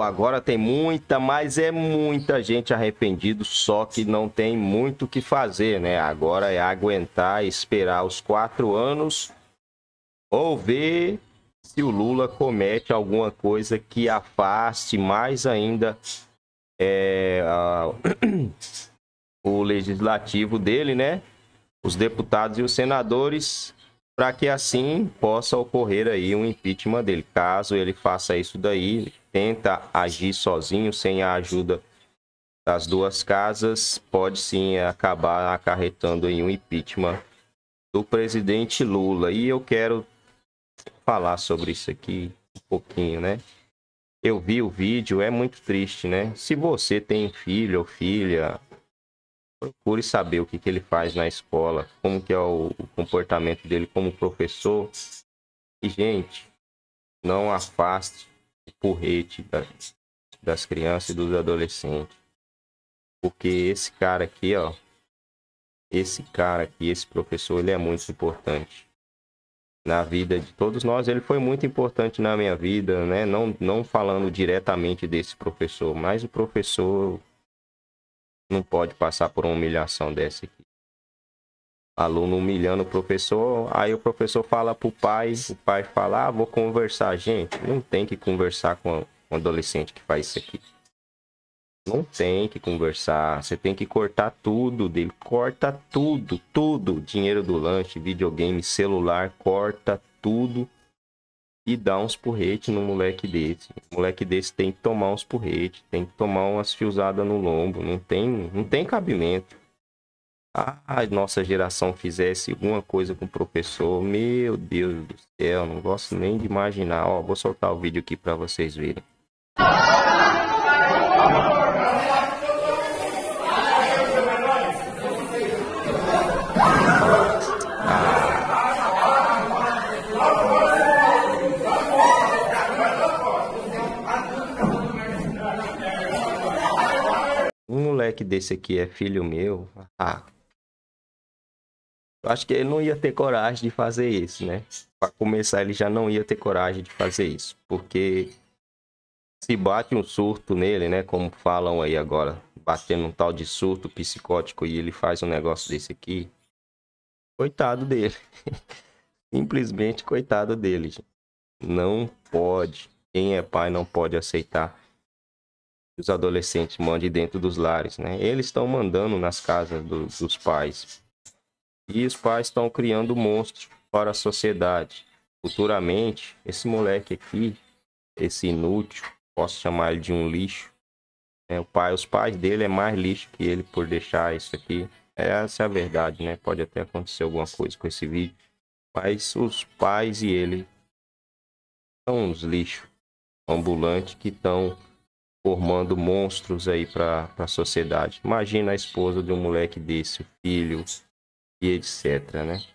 Agora tem muita, mas é muita gente arrependido, só que não tem muito o que fazer, né? Agora é aguentar, esperar os quatro anos ou ver se o Lula comete alguma coisa que afaste mais ainda é, a... o legislativo dele, né? Os deputados e os senadores para que assim possa ocorrer aí um impeachment dele. Caso ele faça isso daí, tenta agir sozinho, sem a ajuda das duas casas, pode sim acabar acarretando em um impeachment do presidente Lula. E eu quero falar sobre isso aqui um pouquinho, né? Eu vi o vídeo, é muito triste, né? Se você tem filho ou filha, procure saber o que, que ele faz na escola, como que é o, o comportamento dele como professor. E, gente, não afaste o porrete das crianças e dos adolescentes. Porque esse cara aqui, ó, esse cara aqui, esse professor, ele é muito importante na vida de todos nós. Ele foi muito importante na minha vida, né? Não, não falando diretamente desse professor, mas o professor não pode passar por uma humilhação dessa aqui. Aluno humilhando o professor, aí o professor fala pro pai, o pai fala, ah, vou conversar. Gente, não tem que conversar com o adolescente que faz isso aqui. Não tem que conversar. Você tem que cortar tudo dele. Corta tudo, tudo. Dinheiro do lanche, videogame, celular, corta tudo e dar uns porrete no moleque desse. O moleque desse tem que tomar uns porrete, tem que tomar umas fiozadas no lombo, não tem, não tem cabimento. Ah, a nossa geração fizesse alguma coisa com o professor, meu Deus do céu, não gosto nem de imaginar. Ó, vou soltar o vídeo aqui para vocês verem. moleque é desse aqui é filho meu? Ah. Eu acho que ele não ia ter coragem de fazer isso, né? Para começar, ele já não ia ter coragem de fazer isso, porque se bate um surto nele, né? Como falam aí agora, batendo um tal de surto psicótico e ele faz um negócio desse aqui. Coitado dele. Simplesmente coitado dele. Gente. Não pode. Quem é pai não pode aceitar os adolescentes mandem dentro dos lares, né? Eles estão mandando nas casas do, dos pais. E os pais estão criando monstros para a sociedade. Futuramente, esse moleque aqui, esse inútil, posso chamar ele de um lixo. Né? O pai, os pais dele é mais lixo que ele por deixar isso aqui. Essa é a verdade, né? Pode até acontecer alguma coisa com esse vídeo. Mas os pais e ele são uns lixos ambulantes que estão formando monstros aí para a sociedade. Imagina a esposa de um moleque desse, filhos e etc, né?